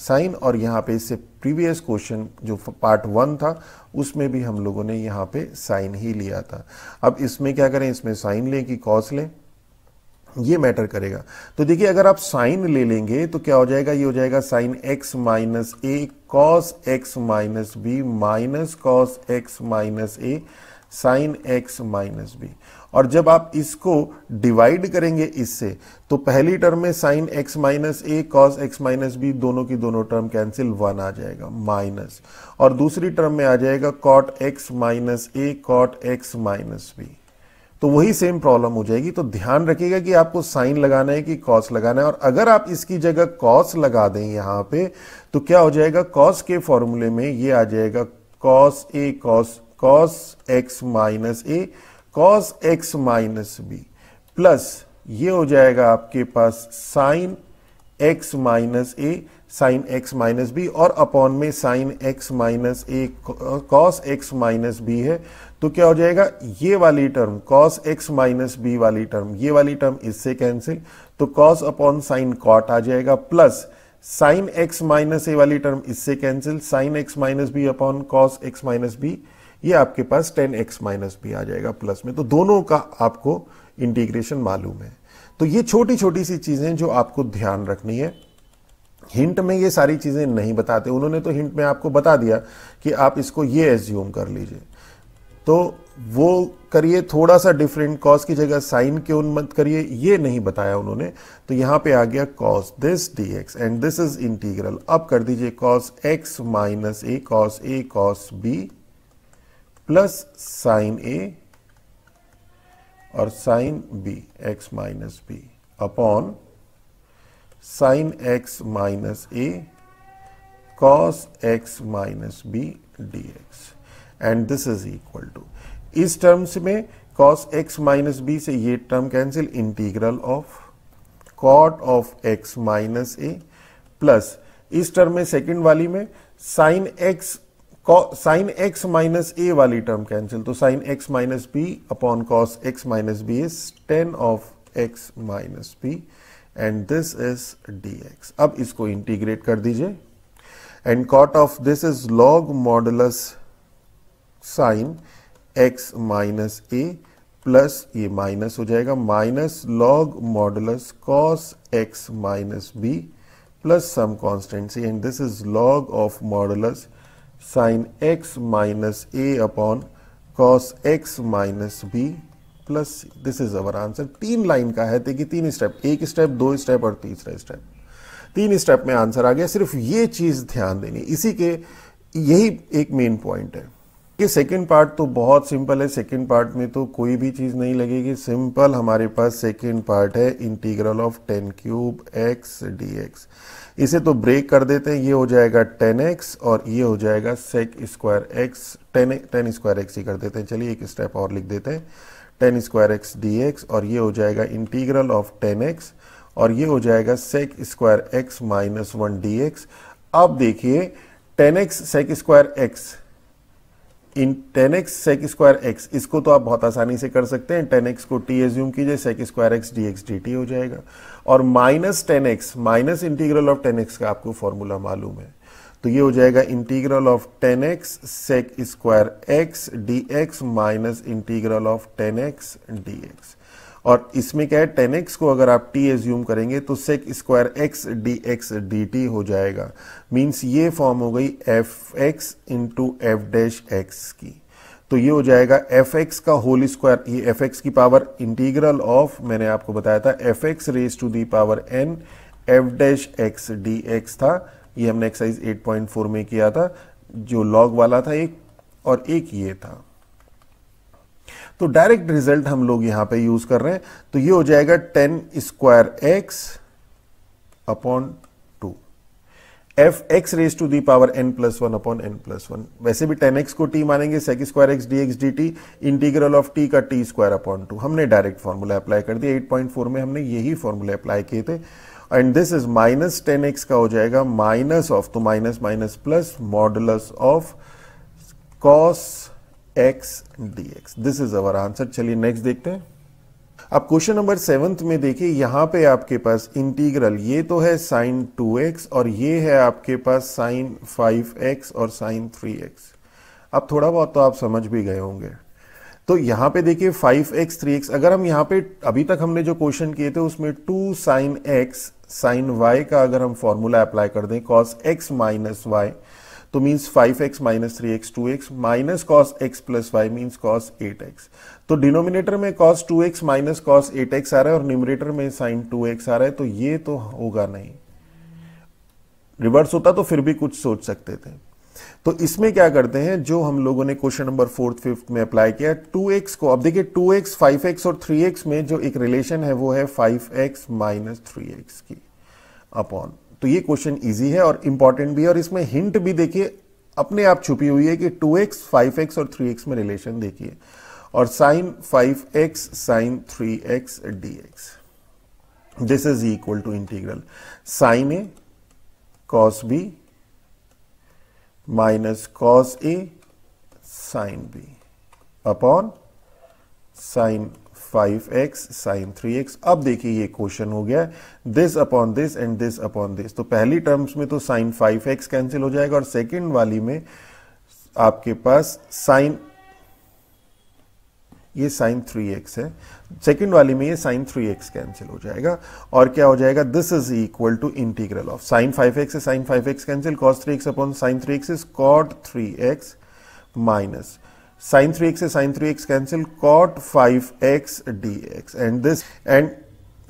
Speaker 1: साइन और यहाँ पे इससे प्रीवियस क्वेश्चन जो पार्ट वन था उसमें भी हम लोगों ने यहाँ पे साइन ही लिया था अब इसमें क्या करें इसमें साइन लें कि कॉस लें ये मैटर करेगा तो देखिए अगर आप साइन ले लेंगे तो क्या हो जाएगा ये हो जाएगा sine x minus a cos x minus b minus cos x minus a sine x minus b और जब आप इसको डिवाइड करेंगे इससे तो पहली टर्म में sine x minus a cos x minus b दोनों की दोनों टर्म कैंसिल वन आ जाएगा माइनस और दूसरी टर्म में आ जाएगा cot x minus a cot x minus b तो वही सेम प्रॉब्लम हो जाएगी तो ध्यान रखिएगा कि आपको साइन लगाना है कि कॉस लगाना है और अगर आप इसकी जगह कॉस लगा दें यहां पे तो क्या हो जाएगा कॉस के फॉर्मूले में ये आ जाएगा cos A cos cos x minus a cos x minus b plus ये हो जाएगा आपके पास sine x minus a sine x minus b और अपॉन में sine x minus a cos x minus b है तो क्या हो जाएगा ये वाली term cos x minus b वाली टर्म ये वाली टर्म इससे कैंसिल तो कॉस अपॉन साइन कॉट आ जाएगा plus sine x minus a वाली टर्म इससे cancel sine x minus b upon cos x minus b ये आपके पास टेन एक्स माइनस भी आ जाएगा प्लस में तो दोनों का आपको इंटीग्रेशन मालूम है तो ये छोटी छोटी सी चीजें जो आपको ध्यान रखनी है हिंट में ये सारी चीजें नहीं बताते उन्होंने तो हिंट में आपको बता दिया कि आप इसको ये एज्यूम कर लीजिए तो वो करिए थोड़ा सा डिफरेंट कॉस की जगह साइन क्यों मत करिए ये नहीं बताया उन्होंने तो यहां पे आ गया cos this d x and this is integral अब कर दीजिए cos x minus a cos A cos B plus sine a और sine b x minus b upon sine x minus a cos x minus b d x and this is equal to इस terms में cos x minus b से ये term cancel integral of cot of x minus a plus इस term में second वाली में sine x sine x minus a वाली term cancel तो sine x minus b upon cos x minus b is tan of x minus b and this is d x अब इसको integrate कर दीजिए and cot of this is log modulus sine x minus a plus ये minus हो जाएगा minus log modulus cos x minus b plus some constant c and this is log of modulus sine x minus a upon cos x minus b plus this is our answer तीन line का है देखिए तो तीन step एक step दो step और तीसरा स्टेप तीन स्टेप में आंसर आ गया सिर्फ ये चीज ध्यान देनी इसी के यही एक मेन पॉइंट है ये सेकेंड पार्ट तो बहुत सिंपल है सेकेंड पार्ट में तो कोई भी चीज़ नहीं लगेगी सिंपल हमारे पास सेकेंड पार्ट है integral of tan cube x d x इसे तो ब्रेक कर देते हैं ये हो जाएगा टेन एक्स और ये हो जाएगा sec square x tan tan square x ही कर देते हैं चलिए एक स्टेप और लिख देते हैं tan square x d x और ये हो जाएगा इंटीग्रल ऑफ टेन एक्स और ये हो जाएगा sec square x minus one d x अब देखिए tan x sec square x in tan x sec square x इसको तो आप बहुत आसानी से कर सकते हैं टेन एक्स को टी एज्यूम कीजिए sec square x d x d t हो जाएगा और minus tan x minus integral of tan x का आपको फॉर्मूला मालूम है तो ये हो जाएगा integral of tan x sec square x d x minus integral of tan x d x और इसमें क्या है टेन एक्स को अगर आप टी एज्यूम करेंगे तो sec square x d x d t हो जाएगा मीन्स ये फॉर्म हो गई f x into f dash x की तो ये हो जाएगा एफ एक्स का होल स्क्वायर ये एफ एक्स की पावर इंटीग्रल ऑफ मैंने आपको बताया था f x raise to the power n f dash x d x था ये हमने एक्सरसाइज 8.4 में किया था जो लॉग वाला था एक और एक ये था तो डायरेक्ट रिजल्ट हम लोग यहां पे यूज कर रहे हैं तो ये हो जाएगा tan square x upon f x raise to the power n plus one upon n plus one वैसे भी टेन एक्स को टी मानेंगे sec square x d x d t integral of t का टी स्क्वायर अपॉन टू हमने direct formula apply कर दिया eight point four में हमने यही फॉर्मूले अप्लाई किए थे and this is minus tan x का हो जाएगा माइनस ऑफ तो minus minus plus modulus of cos x d x this is our answer चलिए नेक्स्ट देखते हैं अब क्वेश्चन नंबर सेवन्थ में देखिए यहां पे आपके पास इंटीग्रल ये तो है साइन टू एक्स और ये है आपके पास साइन फाइव एक्स और साइन थ्री एक्स अब थोड़ा बहुत तो आप समझ भी गए होंगे तो यहाँ पे देखिए फाइव एक्स थ्री एक्स अगर हम यहाँ पे अभी तक हमने जो क्वेश्चन किए थे उसमें two sine x sine y का अगर हम फॉर्मूला अप्लाई कर दें कॉस एक्स माइनस वाई तो means five x minus three x two x minus cos x plus y means cos eight x तो डिनोमिनेटर में cos two x minus cos eight x आ रहा है और numerator में साइन टू एक्स आ रहा है तो ये तो होगा नहीं रिवर्स होता तो फिर भी कुछ सोच सकते थे तो इसमें क्या करते हैं जो हम लोगों ने क्वेश्चन नंबर फोर्थ फिफ्थ में अप्लाई किया टू एक्स को अब देखिए टू एक्स फाइव एक्स और थ्री एक्स में जो एक रिलेशन है वो है five x minus three x की अपॉन तो ये क्वेश्चन इजी है और इंपॉर्टेंट भी है और इसमें हिंट भी देखिए अपने आप छुपी हुई है कि टू एक्स फाइव एक्स और थ्री एक्स में रिलेशन देखिए x sine 5x x 3x dx. This is equal to integral sine A cos B minus cos A sine B upon sine 5x sine 3x अब देखिए ये question हो गया this upon this and this upon this तो पहली terms में तो sign 5x cancel हो जाएगा और सेकंड वाली में आपके पास साइन ये साइन थ्री एक्स है सेकेंड वाले में ये साइन थ्री एक्स कैंसिल हो जाएगा और क्या हो जाएगा this is equal to integral of sine five x है sine five x cancel cos three x upon sine three x is cot three x minus sine three x है sine three x cancel cot five x d x and this and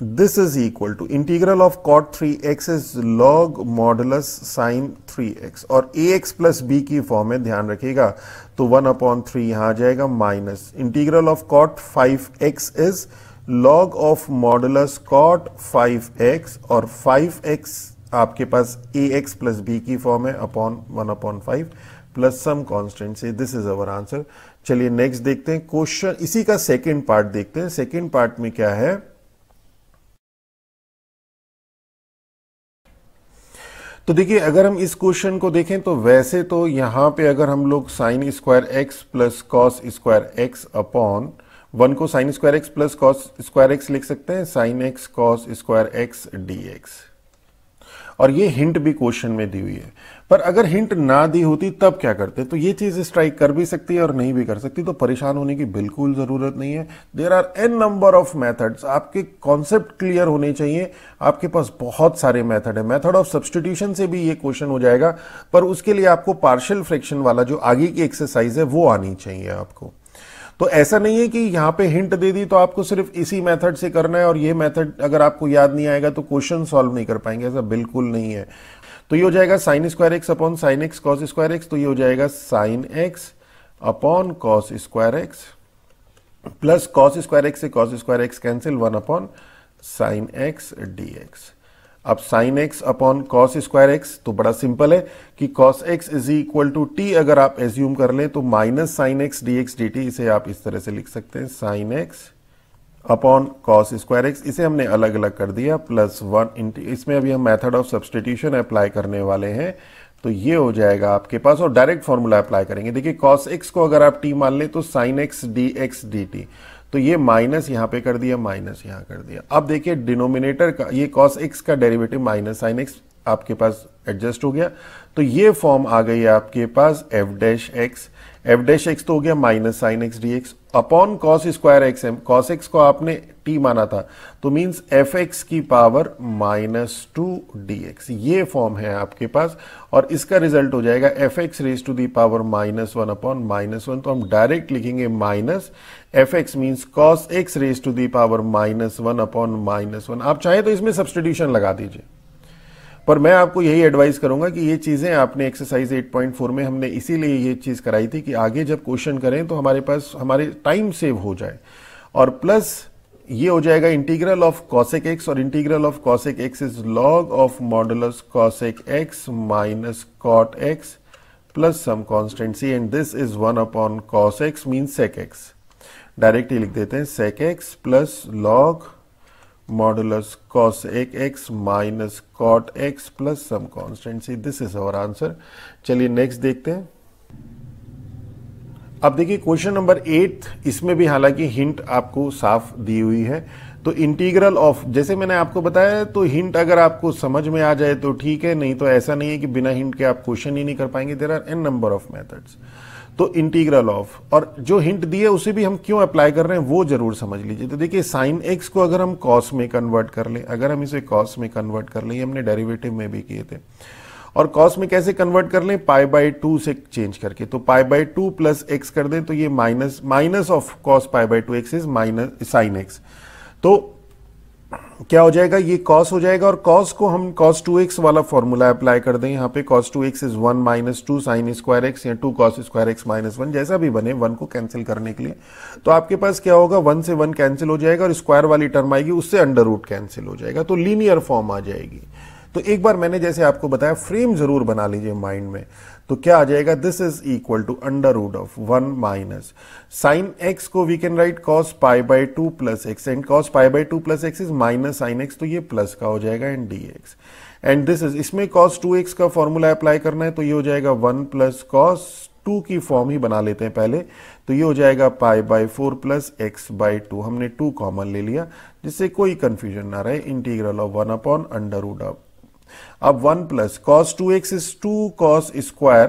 Speaker 1: this is equal to integral of cot 3x is log modulus sine 3x और a x plus b की form में ध्यान रखिएगा तो one upon three यहां आ जाएगा minus integral of cot five x is log of modulus five x और फाइव एक्स आपके पास ए एक्स प्लस बी की फॉर्म है upon one upon five plus some constant से दिस इज अवर आंसर चलिए नेक्स्ट देखते हैं question इसी का सेकेंड पार्ट देखते हैं सेकेंड पार्ट में क्या है तो देखिए अगर हम इस क्वेश्चन को देखें तो वैसे तो यहां पे अगर हम लोग sine square x plus cos square x upon one को sine square x plus cos square x लिख सकते हैं sine x cos square x d x और ये हिंट भी क्वेश्चन में दी हुई है पर अगर हिंट ना दी होती तब क्या करते तो ये चीज स्ट्राइक कर भी सकती है और नहीं भी कर सकती तो परेशान होने की बिल्कुल जरूरत नहीं है there are n number of methods आपके कॉन्सेप्ट क्लियर होने चाहिए आपके पास बहुत सारे मैथड है मैथड ऑफ सब्सटीट्यूशन से भी ये क्वेश्चन हो जाएगा पर उसके लिए आपको पार्शल फ्रैक्शन वाला जो आगे की एक्सरसाइज है वो आनी चाहिए आपको तो ऐसा नहीं है कि यहाँ पे हिंट दे दी तो आपको सिर्फ इसी मेथड से करना है और ये मेथड अगर आपको याद नहीं आएगा तो क्वेश्चन सॉल्व नहीं कर पाएंगे ऐसा बिल्कुल नहीं है तो ये हो जाएगा sine square x upon sine x cos square x तो ये हो जाएगा sine x upon cos square x plus cos square x से cos square x cancel one upon sine x d x अब sine x upon cos square x तो बड़ा simple है कि cos x is equal to t अगर आप assume कर लें तो minus sine x d x d t इसे आप इस तरह से लिख सकते हैं sine x upon cos square x इसे हमने अलग अलग कर दिया प्लस वन इंटी इसमें अभी हम मेथड ऑफ सब्सटीट्यूशन अप्लाई करने वाले हैं तो ये हो जाएगा आपके पास और डायरेक्ट फॉर्मूला अप्लाई करेंगे देखिए कॉस एक्स को अगर आप टी मान लें तो sine x d x d t तो ये माइनस यहाँ पे कर दिया माइनस यहाँ कर दिया अब देखिए डिनोमिनेटर का ये कॉस एक्स का डेरिवेटिव माइनस साइन एक्स आपके पास एडजस्ट हो गया तो ये फॉर्म आ गई है आपके पास f dash x f dash x तो हो गया minus sine x d x upon cos square x एम कॉस एक्स को आपने टी माना था तो मीन्स एफ एक्स की power minus two d x ये फॉर्म है आपके पास और इसका रिजल्ट हो जाएगा f x raise to the power minus one upon minus one तो हम डायरेक्ट लिखेंगे minus f x means cos x raise to the power minus one upon minus one आप चाहें तो इसमें सब्सटीट्यूशन लगा दीजिए पर मैं आपको यही एडवाइस करूंगा कि ये चीज़ें आपने एक्सरसाइज 8.4 में हमने इसीलिए ये चीज़ कराई थी कि आगे जब क्वेश्चन करें तो हमारे पास हमारे टाइम सेव हो जाए और प्लस ये हो जाएगा इंटीग्रल ऑफ कॉसेक एक्स और integral of cosec x is log of modulus cosec x minus cot x plus some constant c and this is one upon cos x mean sec x directly लिख देते हैं sec x plus log modulus cos x minus cot x plus some constant c this is our answer चलिए next देखते हैं अब देखिए question number eight इसमें भी हालांकि हिंट आपको साफ दी हुई है तो इंटीग्रल ऑफ जैसे मैंने आपको बताया तो हिंट अगर आपको समझ में आ जाए तो ठीक है नहीं तो ऐसा नहीं है कि बिना हिंट के आप क्वेश्चन ही नहीं कर पाएंगे there are n number of methods तो इंटीग्रल ऑफ और जो हिंट दिए उसे भी हम क्यों अप्लाई कर रहे हैं वो जरूर समझ लीजिए तो देखिए साइन एक्स को अगर हम कॉस में कन्वर्ट कर लें अगर हम इसे कॉस में कन्वर्ट कर लें हमने डेरिवेटिव में भी किए थे और कॉस में कैसे कन्वर्ट कर लें पाई बाई टू से चेंज करके तो pi by two plus x कर दें तो ये minus minus of cos pi by two x is minus sine x तो क्या हो जाएगा ये कॉस हो जाएगा और कॉस को हम कॉस टू एक्स वाला फॉर्मूला अप्लाई कर दें यहाँ पे cos two x is one minus two sine square x या two cos square x minus one जैसा भी बने वन को कैंसिल करने के लिए तो आपके पास क्या होगा वन से वन कैंसिल हो जाएगा और स्क्वायर वाली टर्म आएगी उससे अंडर रूट कैंसिल हो जाएगा तो लीनियर फॉर्म आ जाएगी तो एक बार मैंने जैसे आपको बताया फ्रेम जरूर बना लीजिए माइंड में तो क्या आ जाएगा this is equal to under root of one minus sine x को we can write cos pi by two plus x and cos pi by two plus x is minus sine x तो ये plus का हो जाएगा and d x and this is इसमें cos two x का formula apply करना है तो ये हो जाएगा वन प्लस कॉस टू की फॉर्म ही बना लेते हैं पहले तो ये हो जाएगा pi by four plus x by two हमने टू कॉमन ले लिया जिससे कोई कंफ्यूजन ना रहे integral of one upon under root of अब one plus cos two x is two cos square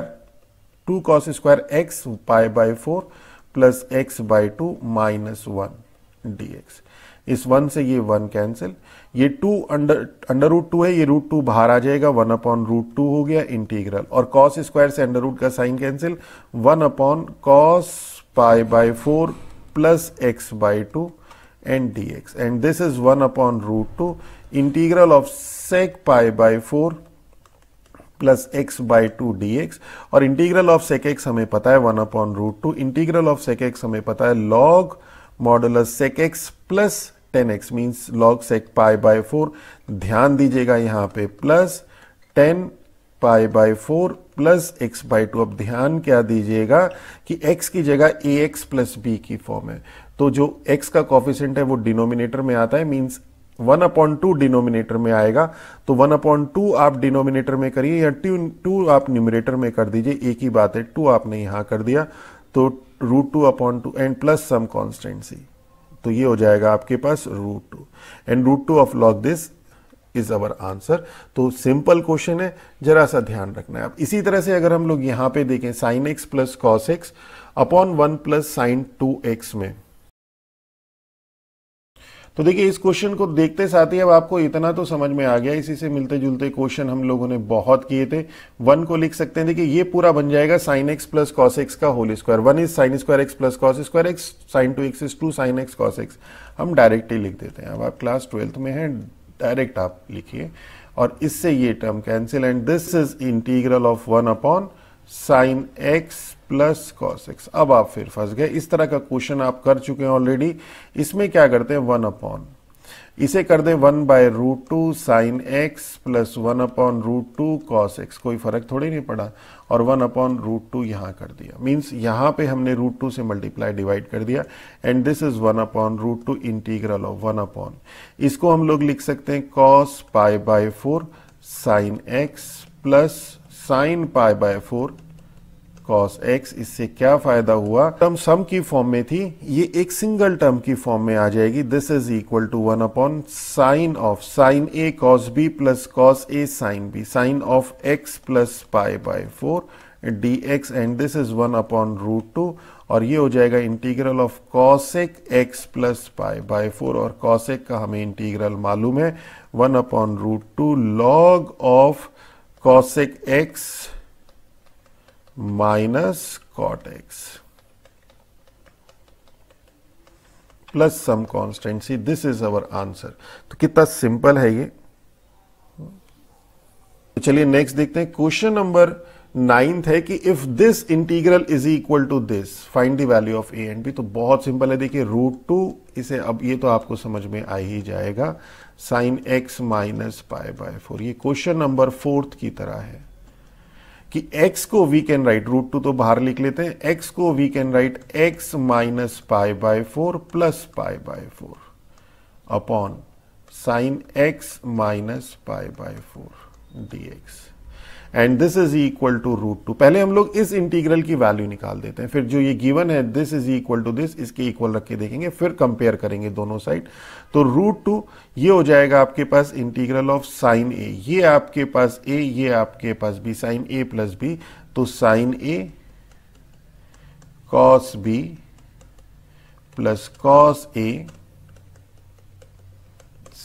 Speaker 1: two cos square x pi by four plus x by two minus one d x इस one से ये one cancel ये two under under root two है ये root two बाहर आ जाएगा one upon root to हो गया इंटीग्रल और कॉस स्क्वायर से अंडर रूट का sine cancel one upon cos pi by four plus x by two d x and this is one upon root two integral of sec pi by four plus x by two d x और integral of sec x हमें पता है one upon root two integral of sec x हमें पता है log modulus sec x plus tan x means log sec pi by four ध्यान दीजिएगा यहाँ पे plus tan pi by four plus x by two अब ध्यान क्या दीजिएगा कि एक्स की जगह ए एक्स प्लस बी की फॉर्म है तो जो x का कॉफिशेंट है वो डिनोमिनेटर में आता है means one upon two denominator में आएगा तो वन अपॉइंट टू आप डिनोमिनेटर में करिए या टू टू आप न्यूमिनेटर में कर दीजिए एक ही बात है टू आपने यहां कर दिया तो root two upon two and plus some c तो ये हो जाएगा आपके पास root two and root two of log this is our answer तो सिंपल क्वेश्चन है जरा सा ध्यान रखना है आप इसी तरह से अगर हम लोग यहां पे देखें sine x plus cos x upon one plus sine two x में तो देखिए इस क्वेश्चन को देखते साथ ही अब आपको इतना तो समझ में आ गया इसी से मिलते जुलते क्वेश्चन हम लोगों ने बहुत किए थे वन को लिख सकते हैं देखिए ये पूरा बन जाएगा sine x plus cos x का whole square one is sine square x plus cos square x sine two x is two sine x cos x हम डायरेक्ट ही लिख देते हैं अब आप क्लास ट्वेल्थ में है डायरेक्ट आप लिखिए और इससे ये term cancel and this is integral of one upon sine x plus cos x अब आप फिर फंस गए इस तरह का क्वेश्चन आप कर चुके हैं ऑलरेडी इसमें क्या करते हैं वन अपॉन इसे कर दें one by root two sine x plus one upon root two cos x कोई फर्क थोड़ी नहीं पड़ा और वन अपॉन रूट टू यहां कर दिया मींस यहां पे हमने रूट टू से मल्टीप्लाई डिवाइड कर दिया and this is one upon root two integral of one upon इसको हम लोग लिख सकते हैं cos pi by four sine x plus sine pi by four cos x इससे क्या फायदा हुआ टर्म सम की फॉर्म में थी ये एक सिंगल टर्म की फॉर्म में आ जाएगी this is equal to one upon sine of sine A cos B plus cos A sine b sine of x plus pi by four d x and this is one upon root two और ये हो जाएगा integral of cosec x plus pi by four और cosec का हमें integral मालूम है one upon root two log of cosec x minus cot x plus some constant c this is our answer तो कितना सिंपल है ये तो चलिए नेक्स्ट देखते हैं क्वेश्चन नंबर नाइन्थ है कि if this integral is equal to this find the value of a and b तो बहुत सिंपल है देखिए रूट टू इसे अब ये तो आपको समझ में आ ही जाएगा sine x minus pi by four ये क्वेश्चन नंबर फोर्थ की तरह है कि x को we can write root two तो बाहर लिख लेते हैं x को we can write x minus pi by four plus pi by four upon sine x minus pi by four d x and this is equal to root two पहले हम लोग इस इंटीग्रल की वैल्यू निकाल देते हैं फिर जो ये गिवन है this is equal to this इसके इक्वल रख के देखेंगे फिर कंपेयर करेंगे दोनों साइड तो रूट टू ये हो जाएगा आपके पास इंटीग्रल ऑफ साइन ए ये आपके पास ए ये आपके पास b sine a plus b तो sine A cos B plus cos A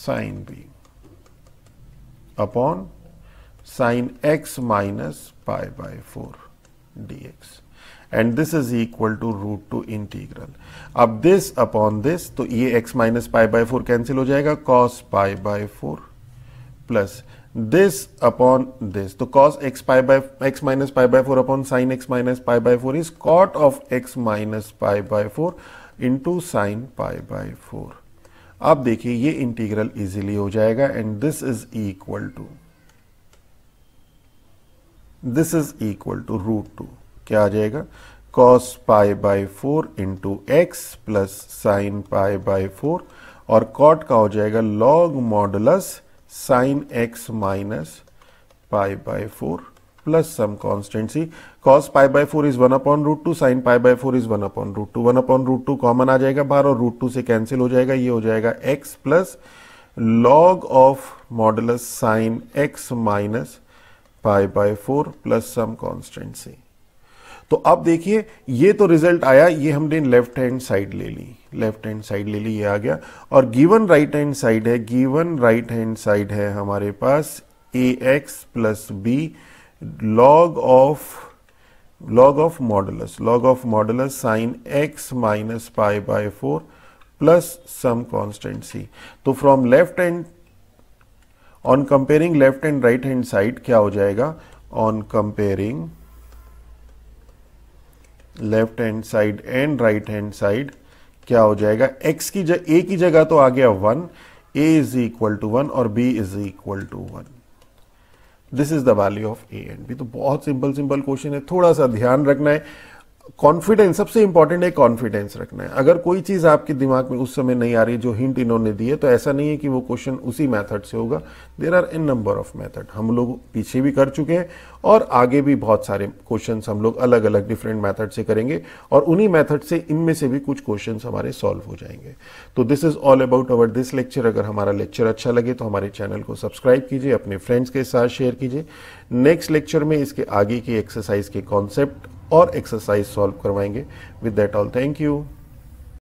Speaker 1: sine B upon sine x minus pi by 4 dx and this is equal to root two integral अब this upon this तो ये x minus pi by four cancel हो जाएगा cos pi by four plus this upon this तो cos x pi by x minus pi by four upon sine x minus pi by four is cot of x minus pi by four into sine pi by four अब देखिए ये इंटीग्रल easily हो जाएगा and this is equal to this is equal to root two क्या आ जाएगा cos pi by four into x plus sine pi by four और कॉट का हो जाएगा log modulus sine x minus pi by four plus some c cos pi by four is one upon root two sine pi by four is one upon root two one upon root two common आ जाएगा बार और root two से cancel हो जाएगा ये हो जाएगा x plus log of modulus sine x minus pi by four plus some constant से तो अब देखिए ये तो रिजल्ट आया ये हमने लेफ्ट हैंड साइड ले ली लेफ्ट हैंड साइड ले ली ये आ गया और गिवन राइट हैंड साइड है गिवन राइट हैंड साइड है हमारे पास a x plus b log of log of modulus log of modulus sine x minus pi by four plus some constant c तो from left hand on comparing left and right hand side क्या हो जाएगा on comparing left hand side and right hand side क्या हो जाएगा x की जगह a की जगह तो आ गया one a is equal to one और b is equal to one this is the value of a and b तो बहुत सिंपल सिंपल क्वेश्चन है थोड़ा सा ध्यान रखना है कॉन्फिडेंस सबसे इंपॉर्टेंट है कॉन्फिडेंस रखना है अगर कोई चीज़ आपके दिमाग में उस समय नहीं आ रही जो हिंट इन्होंने दी है तो ऐसा नहीं है कि वो क्वेश्चन उसी मेथड से होगा there are n number of method हम लोग पीछे भी कर चुके हैं और आगे भी बहुत सारे क्वेश्चन हम लोग अलग अलग डिफरेंट मैथड से करेंगे और उन्हीं मैथड से इनमें से भी कुछ क्वेश्चन हमारे सॉल्व हो जाएंगे तो this is all about our this lecture अगर हमारा लेक्चर अच्छा लगे तो हमारे चैनल को सब्सक्राइब कीजिए अपने फ्रेंड्स के साथ शेयर कीजिए नेक्स्ट लेक्चर में इसके आगे की एक्सरसाइज के कॉन्सेप्ट और एक्सरसाइज सॉल्व करवाएंगे with that all thank you